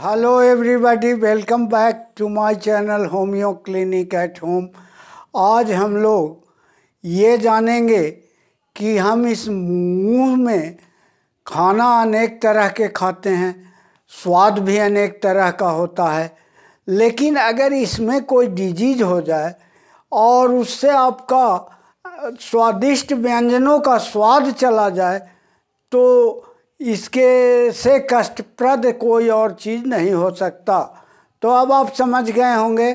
hello everybody welcome back to my channel homeo clinic at home आज हम लोग ये जानेंगे कि हम इस मुंह में खाना अनेक तरह के खाते हैं स्वाद भी अनेक तरह का होता है लेकिन अगर इसमें कोई डिजीज हो जाए और उससे आपका स्वादिष्ट व्यंजनों का स्वाद चला जाए तो इसके से कष्टप्रद कोई और चीज़ नहीं हो सकता तो अब आप समझ गए होंगे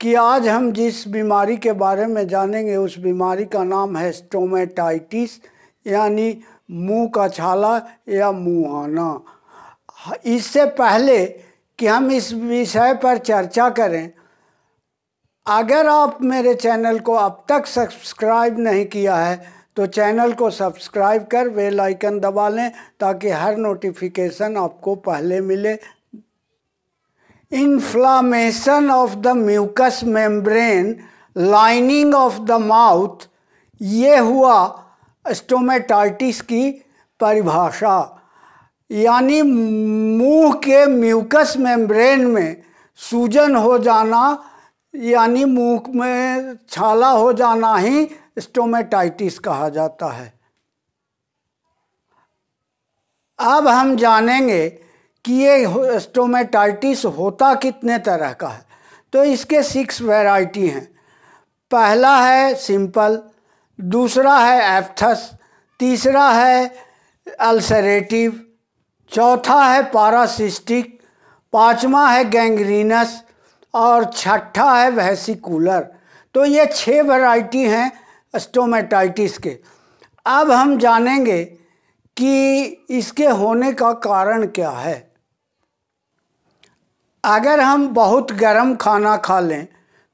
कि आज हम जिस बीमारी के बारे में जानेंगे उस बीमारी का नाम है स्टोमेटाइटिस यानी मुंह का छाला या मुँह आना इससे पहले कि हम इस विषय पर चर्चा करें अगर आप मेरे चैनल को अब तक सब्सक्राइब नहीं किया है तो चैनल को सब्सक्राइब कर बेल आइकन दबा लें ताकि हर नोटिफिकेशन आपको पहले मिले inflammation of the mucous membrane lining of the mouth ये हुआ स्टोमेटाइटिस की परिभाषा यानी मुंह के म्यूकस मेम्ब्रेन में सूजन हो जाना यानी मुंह में छाला हो जाना ही स्टोमेटाइटिस कहा जाता है अब हम जानेंगे कि ये स्टोमेटाइटिस होता कितने तरह का है तो इसके सिक्स वैरायटी हैं पहला है सिंपल दूसरा है एफ्थस तीसरा है अल्सरेटिव चौथा है पारासिस्टिक पांचवा है गैंग्रीनस और छठा है कूलर तो ये छः वैरायटी हैं स्टोमेटाइटिस के अब हम जानेंगे कि इसके होने का कारण क्या है अगर हम बहुत गर्म खाना खा लें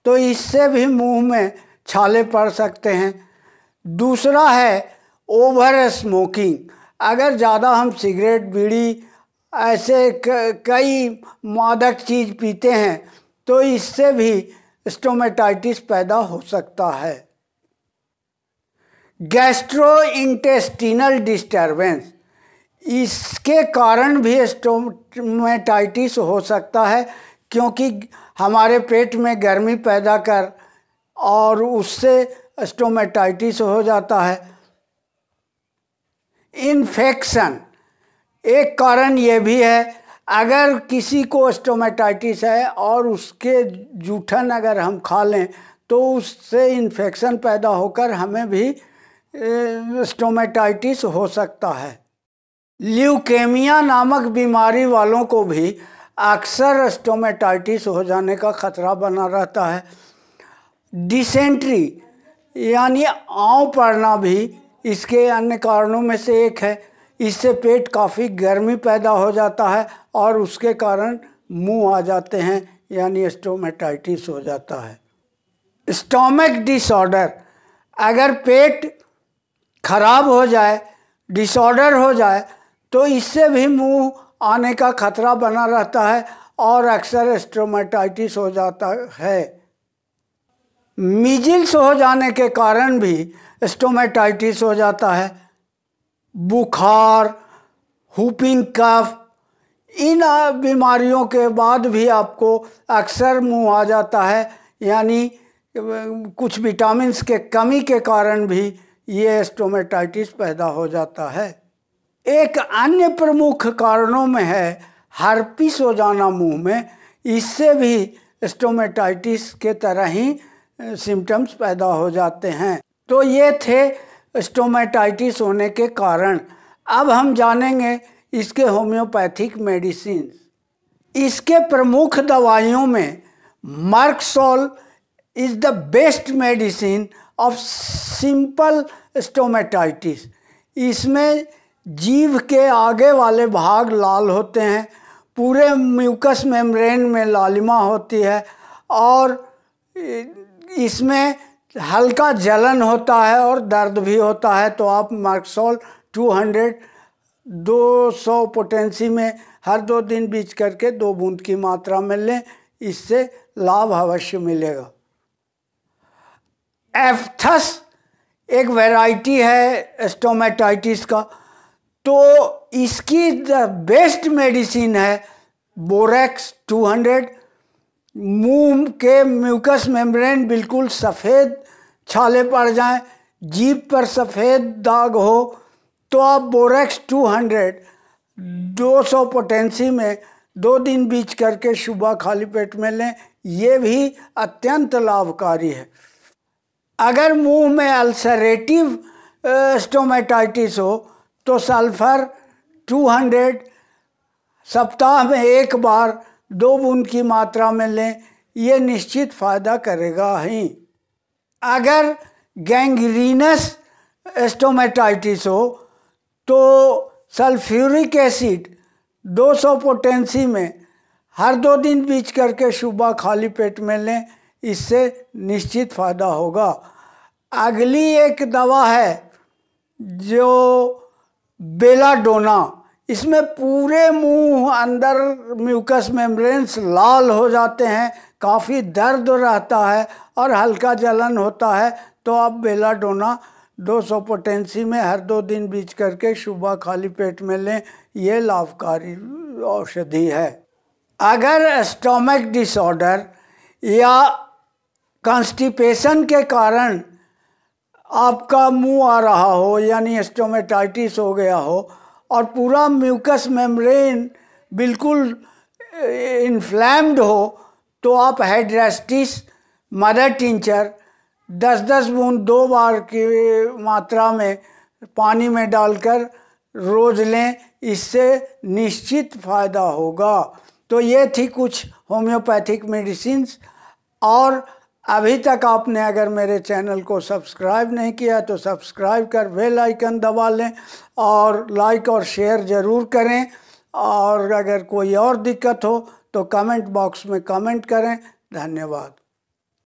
तो इससे भी मुंह में छाले पड़ सकते हैं दूसरा है ओवर स्मोकिंग अगर ज़्यादा हम सिगरेट बीड़ी ऐसे कई मादक चीज़ पीते हैं तो इससे भी स्टोमेटाइटिस पैदा हो सकता है गैस्ट्रो इंटेस्टिनल डिस्टर्बेंस इसके कारण भी स्टोमेटाइटिस हो सकता है क्योंकि हमारे पेट में गर्मी पैदा कर और उससे स्टोमेटाइटिस हो जाता है इन्फेक्शन एक कारण ये भी है अगर किसी को स्टोमेटाइटिस है और उसके जूठन अगर हम खा लें तो उससे इन्फेक्शन पैदा होकर हमें भी स्टोमेटाइटिस हो सकता है ल्यूकेमिया नामक बीमारी वालों को भी अक्सर स्टोमेटाइटिस हो जाने का खतरा बना रहता है डिसेंट्री यानी आँव पड़ना भी इसके अन्य कारणों में से एक है इससे पेट काफ़ी गर्मी पैदा हो जाता है और उसके कारण मुंह आ जाते हैं यानी स्टोमेटाइटिस हो जाता है स्टोमक डिसऑर्डर अगर पेट खराब हो जाए डिसऑर्डर हो जाए तो इससे भी मुंह आने का खतरा बना रहता है और अक्सर स्टोमेटाइटिस हो जाता है मिजिल्स हो जाने के कारण भी स्टोमेटाइटिस हो जाता है बुखार हुपिंग कफ इन बीमारियों के बाद भी आपको अक्सर मुँह आ जाता है यानी कुछ विटामिन्स के कमी के कारण भी ये स्टोमेटाइटिस पैदा हो जाता है एक अन्य प्रमुख कारणों में है हार्पिस हो जाना मुंह में इससे भी स्टोमेटाइटिस के तरह ही सिम्टम्स पैदा हो जाते हैं तो ये थे स्टोमेटाइटिस होने के कारण अब हम जानेंगे इसके होम्योपैथिक मेडिसिन इसके प्रमुख दवाइयों में Merc sol is the best medicine of simple stomatitis इसमें जीव के आगे वाले भाग लाल होते हैं पूरे म्यूकस मेम्ब्रेन में लालिमा होती है और इसमें हल्का जलन होता है और दर्द भी होता है तो आप मार्क्सोल 200 दो सौ पोटेंसी में हर दो दिन बीज करके दो बूंद की मात्रा में लें इससे लाभ अवश्य मिलेगा एफथस एक वैरायटी है स्टोमेटाइटिस का तो इसकी द बेस्ट मेडिसिन है बोरेक्स 200 मुंह के म्यूकस मेम्ब्रेन बिल्कुल सफ़ेद छाले पड़ जाएं जीप पर सफ़ेद दाग हो तो आप बोरेक्स 200 200 पोटेंसी में दो दिन बीच करके सुबह खाली पेट में लें ये भी अत्यंत लाभकारी है अगर मुंह में अल्सरेटिव स्टोमेटाइटिस हो तो सल्फर 200 सप्ताह में एक बार दो बूंद की मात्रा में लें ये निश्चित फ़ायदा करेगा ही अगर गैंग्रीनस एस्टोमेटाइटिस हो तो सल्फ्यूरिक एसिड 200 पोटेंसी में हर दो दिन बीच करके सुबह खाली पेट में लें इससे निश्चित फ़ायदा होगा अगली एक दवा है जो बेलाडोना इसमें पूरे मुंह अंदर म्यूकस मेम्ब्रेन्स लाल हो जाते हैं काफ़ी दर्द रहता है और हल्का जलन होता है तो आप बेलाडोना दो सौ पोटेंसी में हर दो दिन बीच करके सुबह खाली पेट में लें यह लाभकारी औषधि है अगर स्टोमक डिसऑर्डर या कॉन्स्टिपेशन के कारण आपका मुंह आ रहा हो यानी स्टोमेटाइटिस हो गया हो और पूरा म्यूकस मेम्ब्रेन बिल्कुल इन्फ्लैम्ड हो तो आप हेड्रेस्टिस मदर टिंचर दस दस बूंद दो बार की मात्रा में पानी में डालकर रोज लें इससे निश्चित फायदा होगा तो ये थी कुछ होम्योपैथिक मेडिसिन और अभी तक आपने अगर मेरे चैनल को सब्सक्राइब नहीं किया तो सब्सक्राइब कर बेल आइकन दबा लें और लाइक और शेयर ज़रूर करें और अगर कोई और दिक्कत हो तो कमेंट बॉक्स में कमेंट करें धन्यवाद